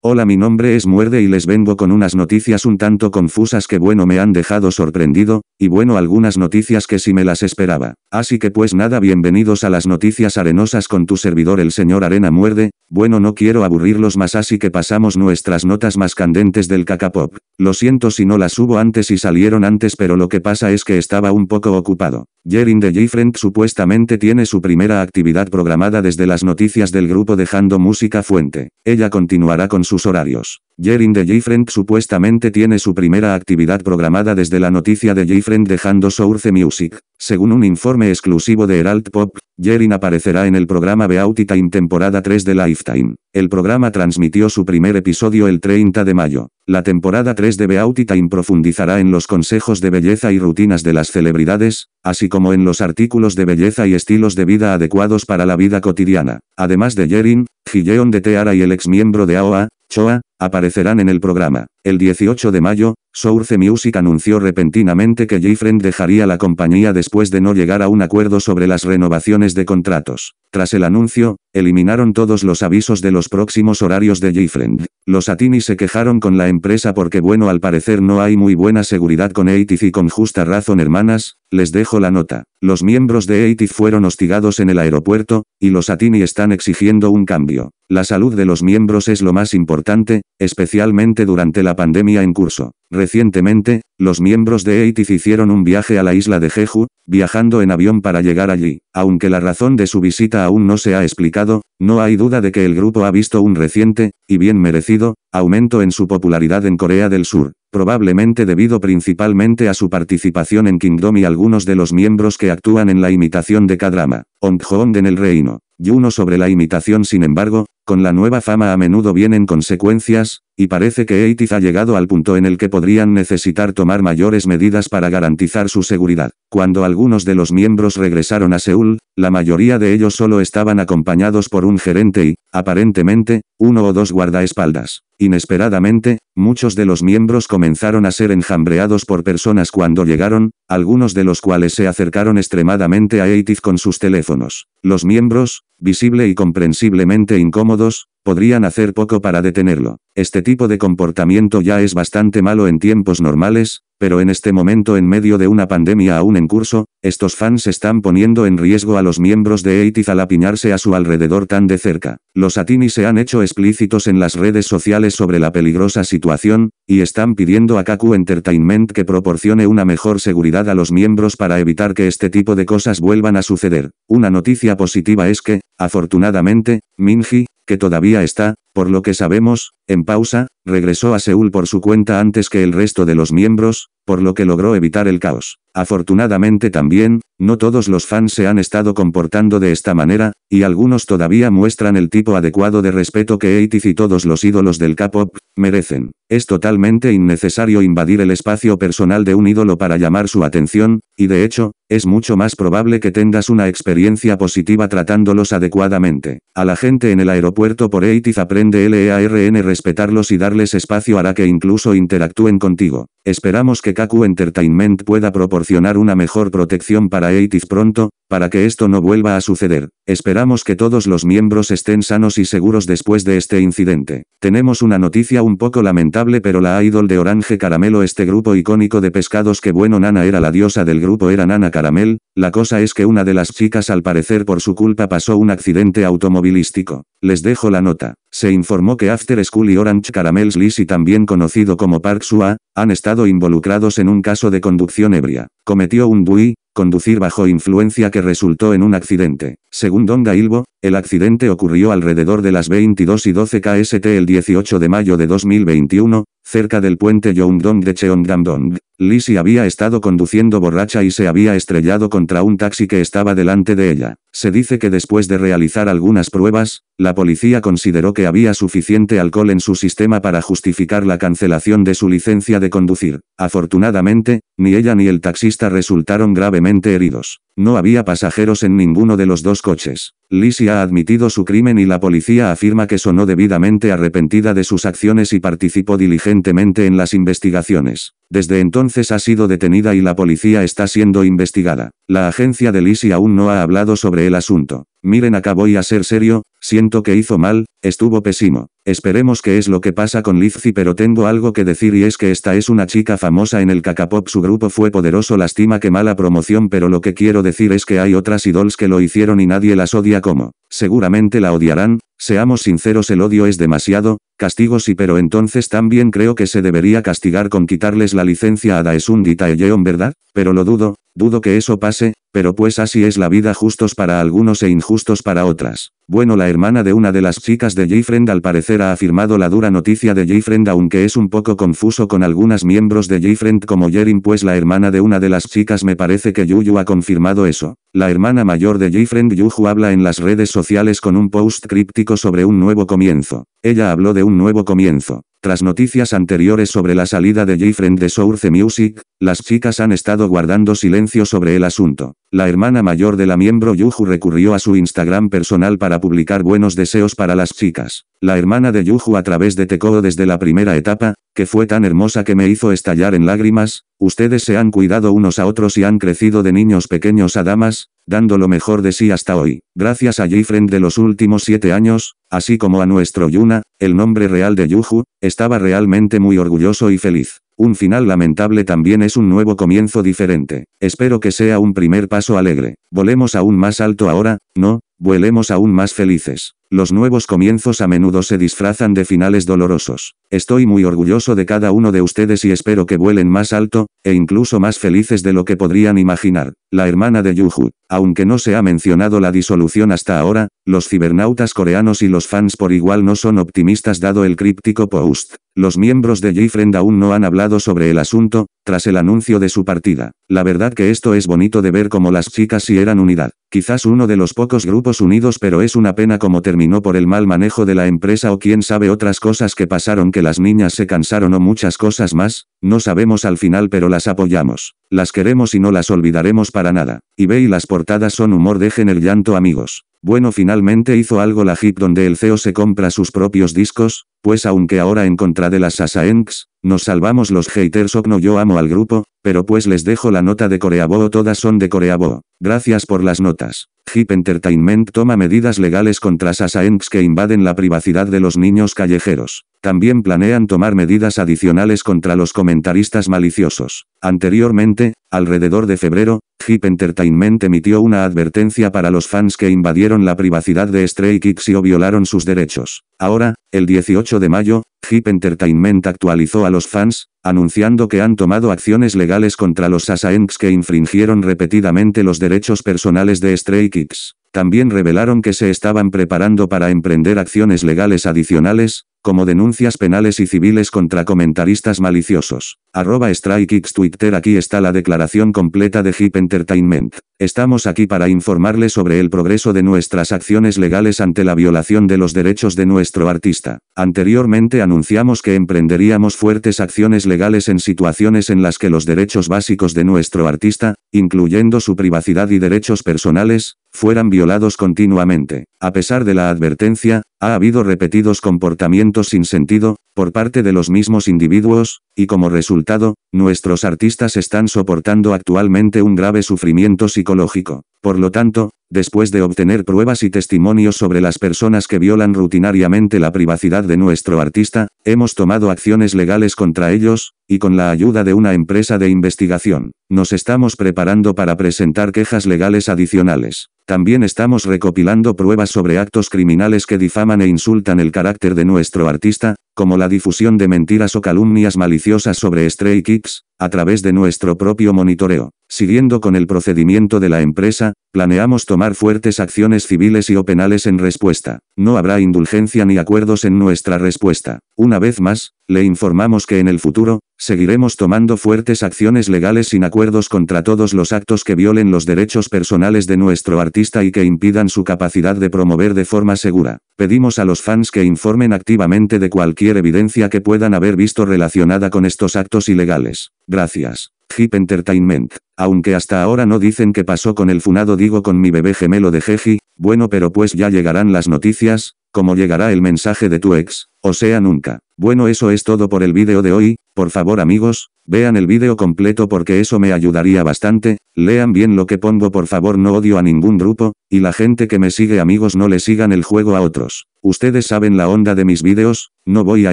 Hola mi nombre es Muerde y les vengo con unas noticias un tanto confusas que bueno me han dejado sorprendido, y bueno algunas noticias que si me las esperaba. Así que pues nada bienvenidos a las noticias arenosas con tu servidor el señor Arena Muerde, bueno no quiero aburrirlos más así que pasamos nuestras notas más candentes del cacapop, lo siento si no las subo antes y salieron antes pero lo que pasa es que estaba un poco ocupado. Jerin de G-Friend supuestamente tiene su primera actividad programada desde las noticias del grupo dejando música fuente, ella continuará con sus horarios. Jerin de JFriend supuestamente tiene su primera actividad programada desde la noticia de JFriend dejando Source Music. Según un informe exclusivo de Herald Pop, Jerin aparecerá en el programa Beauty Time temporada 3 de Lifetime. El programa transmitió su primer episodio el 30 de mayo. La temporada 3 de Beauty Time profundizará en los consejos de belleza y rutinas de las celebridades, así como en los artículos de belleza y estilos de vida adecuados para la vida cotidiana. Además de Jerin, Higeon de Teara y el ex miembro de AOA, Choa, aparecerán en el programa. El 18 de mayo, Source Music anunció repentinamente que j dejaría la compañía después de no llegar a un acuerdo sobre las renovaciones de contratos. Tras el anuncio, eliminaron todos los avisos de los próximos horarios de Friend. Los Atini se quejaron con la empresa porque bueno al parecer no hay muy buena seguridad con ATIF y con justa razón hermanas, les dejo la nota. Los miembros de ATIF fueron hostigados en el aeropuerto, y los Atini están exigiendo un cambio. La salud de los miembros es lo más importante, especialmente durante la pandemia en curso. Recientemente, los miembros de ATIF hicieron un viaje a la isla de Jeju, viajando en avión para llegar allí. Aunque la razón de su visita aún no se ha explicado, no hay duda de que el grupo ha visto un reciente, y bien merecido, aumento en su popularidad en Corea del Sur probablemente debido principalmente a su participación en Kingdom y algunos de los miembros que actúan en la imitación de cada drama Onthond en el reino. uno sobre la imitación sin embargo, con la nueva fama a menudo vienen consecuencias, y parece que Eitiz ha llegado al punto en el que podrían necesitar tomar mayores medidas para garantizar su seguridad. Cuando algunos de los miembros regresaron a Seúl, la mayoría de ellos solo estaban acompañados por un gerente y, aparentemente, uno o dos guardaespaldas. Inesperadamente, muchos de los miembros comenzaron a ser enjambreados por personas cuando llegaron, algunos de los cuales se acercaron extremadamente a Eitif con sus teléfonos. Los miembros, visible y comprensiblemente incómodos, podrían hacer poco para detenerlo. Este tipo de comportamiento ya es bastante malo en tiempos normales, pero en este momento en medio de una pandemia aún en curso, estos fans están poniendo en riesgo a los miembros de 80 al apiñarse a su alrededor tan de cerca. Los Atini se han hecho explícitos en las redes sociales sobre la peligrosa situación, y están pidiendo a Kaku Entertainment que proporcione una mejor seguridad a los miembros para evitar que este tipo de cosas vuelvan a suceder. Una noticia positiva es que, afortunadamente, Minji, que todavía está, por lo que sabemos, en pausa, regresó a Seúl por su cuenta antes que el resto de los miembros, por lo que logró evitar el caos. Afortunadamente también, no todos los fans se han estado comportando de esta manera, y algunos todavía muestran el tipo adecuado de respeto que ATEEZ y todos los ídolos del K-pop merecen. Es totalmente innecesario invadir el espacio personal de un ídolo para llamar su atención, y de hecho, es mucho más probable que tengas una experiencia positiva tratándolos adecuadamente. A la gente en el aeropuerto por ATEEZ aprende LEARN respetarlos y darles espacio hará que incluso interactúen contigo. Esperamos que Kaku Entertainment pueda proporcionar una mejor protección para Aitis pronto, para que esto no vuelva a suceder. Esperamos que todos los miembros estén sanos y seguros después de este incidente. Tenemos una noticia un poco lamentable pero la idol de Orange Caramelo este grupo icónico de pescados que bueno Nana era la diosa del grupo era Nana Caramel, la cosa es que una de las chicas al parecer por su culpa pasó un accidente automovilístico. Les dejo la nota. Se informó que After School y Orange Caramels Liz y también conocido como Park Sua, han estado involucrados en un caso de conducción ebria. Cometió un bui, conducir bajo influencia que resultó en un accidente. Según Donda Ilbo, el accidente ocurrió alrededor de las 22 y 12 KST el 18 de mayo de 2021, cerca del puente Yongdong de Cheongdamdong. Lisi había estado conduciendo borracha y se había estrellado contra un taxi que estaba delante de ella. Se dice que después de realizar algunas pruebas, la policía consideró que había suficiente alcohol en su sistema para justificar la cancelación de su licencia de conducir. Afortunadamente, ni ella ni el taxista resultaron gravemente heridos. No había pasajeros en ninguno de los dos coches. Lizzie ha admitido su crimen y la policía afirma que sonó debidamente arrepentida de sus acciones y participó diligentemente en las investigaciones. Desde entonces ha sido detenida y la policía está siendo investigada. La agencia de Lizzie aún no ha hablado sobre el asunto. Miren acá voy a ser serio, siento que hizo mal, estuvo pésimo. Esperemos que es lo que pasa con Lizzy pero tengo algo que decir y es que esta es una chica famosa en el Kakapop su grupo fue poderoso lástima que mala promoción pero lo que quiero decir es que hay otras idols que lo hicieron y nadie las odia como, seguramente la odiarán, seamos sinceros el odio es demasiado, castigo sí pero entonces también creo que se debería castigar con quitarles la licencia a Daesundita y ¿verdad? Pero lo dudo, dudo que eso pase, pero pues así es la vida justos para algunos e injustos para otras. Bueno la hermana de una de las chicas de j al parecer ha afirmado la dura noticia de J-Friend, aunque es un poco confuso con algunas miembros de J-Friend, como Jerin pues la hermana de una de las chicas me parece que Yuyu ha confirmado eso. La hermana mayor de J-Friend Yuju habla en las redes sociales con un post críptico sobre un nuevo comienzo. Ella habló de un nuevo comienzo. Tras noticias anteriores sobre la salida de J-Friend de Source Music, las chicas han estado guardando silencio sobre el asunto. La hermana mayor de la miembro Yuju recurrió a su Instagram personal para publicar buenos deseos para las chicas. La hermana de Yuju a través de Teco desde la primera etapa, que fue tan hermosa que me hizo estallar en lágrimas, ustedes se han cuidado unos a otros y han crecido de niños pequeños a damas, dando lo mejor de sí hasta hoy. Gracias a Jifren de los últimos siete años, así como a nuestro Yuna, el nombre real de Yuju, estaba realmente muy orgulloso y feliz. Un final lamentable también es un nuevo comienzo diferente. Espero que sea un primer paso alegre. Volemos aún más alto ahora, no, vuelemos aún más felices. Los nuevos comienzos a menudo se disfrazan de finales dolorosos. Estoy muy orgulloso de cada uno de ustedes y espero que vuelen más alto, e incluso más felices de lo que podrían imaginar. La hermana de Yuhu, aunque no se ha mencionado la disolución hasta ahora, los cibernautas coreanos y los fans por igual no son optimistas dado el críptico post. Los miembros de J-Friend aún no han hablado sobre el asunto, tras el anuncio de su partida. La verdad que esto es bonito de ver como las chicas si eran unidad. Quizás uno de los pocos grupos unidos pero es una pena como terminó por el mal manejo de la empresa o quién sabe otras cosas que pasaron que las niñas se cansaron o muchas cosas más, no sabemos al final pero las apoyamos. Las queremos y no las olvidaremos para nada. Y ve y las portadas son humor dejen el llanto amigos. Bueno finalmente hizo algo la hit donde el CEO se compra sus propios discos, pues aunque ahora en contra de las Sasaenks, nos salvamos los haters o no yo amo al grupo, pero pues les dejo la nota de Coreabo todas son de Coreabo. Gracias por las notas. Hip Entertainment toma medidas legales contra sasaengs que invaden la privacidad de los niños callejeros. También planean tomar medidas adicionales contra los comentaristas maliciosos. Anteriormente, alrededor de febrero, Hip Entertainment emitió una advertencia para los fans que invadieron la privacidad de Stray Kids y o violaron sus derechos. Ahora, el 18 de mayo, Hip Entertainment actualizó a los fans, anunciando que han tomado acciones legales contra los Sasaengs que infringieron repetidamente los derechos personales de Stray Kids. También revelaron que se estaban preparando para emprender acciones legales adicionales, como denuncias penales y civiles contra comentaristas maliciosos. Arroba StrikeX Twitter Aquí está la declaración completa de Hip Entertainment. Estamos aquí para informarle sobre el progreso de nuestras acciones legales ante la violación de los derechos de nuestro artista. Anteriormente anunciamos que emprenderíamos fuertes acciones legales en situaciones en las que los derechos básicos de nuestro artista, incluyendo su privacidad y derechos personales, fueran violados continuamente. A pesar de la advertencia, ha habido repetidos comportamientos sin sentido, por parte de los mismos individuos, y como resultado, nuestros artistas están soportando actualmente un grave sufrimiento psicológico. Por lo tanto, después de obtener pruebas y testimonios sobre las personas que violan rutinariamente la privacidad de nuestro artista, Hemos tomado acciones legales contra ellos, y con la ayuda de una empresa de investigación, nos estamos preparando para presentar quejas legales adicionales. También estamos recopilando pruebas sobre actos criminales que difaman e insultan el carácter de nuestro artista, como la difusión de mentiras o calumnias maliciosas sobre Stray Kicks, a través de nuestro propio monitoreo. Siguiendo con el procedimiento de la empresa, planeamos tomar fuertes acciones civiles y o penales en respuesta no habrá indulgencia ni acuerdos en nuestra respuesta. Una vez más, le informamos que en el futuro, seguiremos tomando fuertes acciones legales sin acuerdos contra todos los actos que violen los derechos personales de nuestro artista y que impidan su capacidad de promover de forma segura. Pedimos a los fans que informen activamente de cualquier evidencia que puedan haber visto relacionada con estos actos ilegales. Gracias. Hip Entertainment. Aunque hasta ahora no dicen qué pasó con el funado digo con mi bebé gemelo de Jeji, bueno pero pues ya llegarán las noticias, como llegará el mensaje de tu ex, o sea nunca. Bueno eso es todo por el vídeo de hoy, por favor amigos, vean el vídeo completo porque eso me ayudaría bastante, lean bien lo que pongo por favor no odio a ningún grupo, y la gente que me sigue amigos no le sigan el juego a otros. Ustedes saben la onda de mis vídeos, no voy a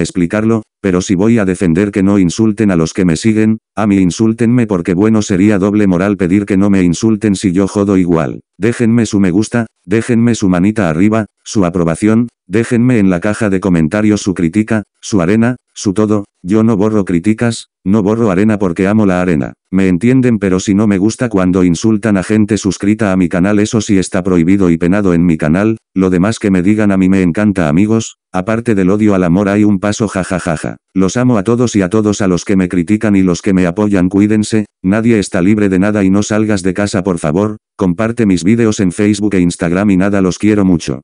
explicarlo, pero si voy a defender que no insulten a los que me siguen, a mí insúltenme porque bueno sería doble moral pedir que no me insulten si yo jodo igual. Déjenme su me gusta, déjenme su manita arriba, su aprobación, Déjenme en la caja de comentarios su crítica, su arena, su todo, yo no borro críticas, no borro arena porque amo la arena. Me entienden pero si no me gusta cuando insultan a gente suscrita a mi canal eso sí está prohibido y penado en mi canal, lo demás que me digan a mí me encanta amigos, aparte del odio al amor hay un paso jajajaja. Los amo a todos y a todos a los que me critican y los que me apoyan cuídense, nadie está libre de nada y no salgas de casa por favor, comparte mis vídeos en Facebook e Instagram y nada los quiero mucho.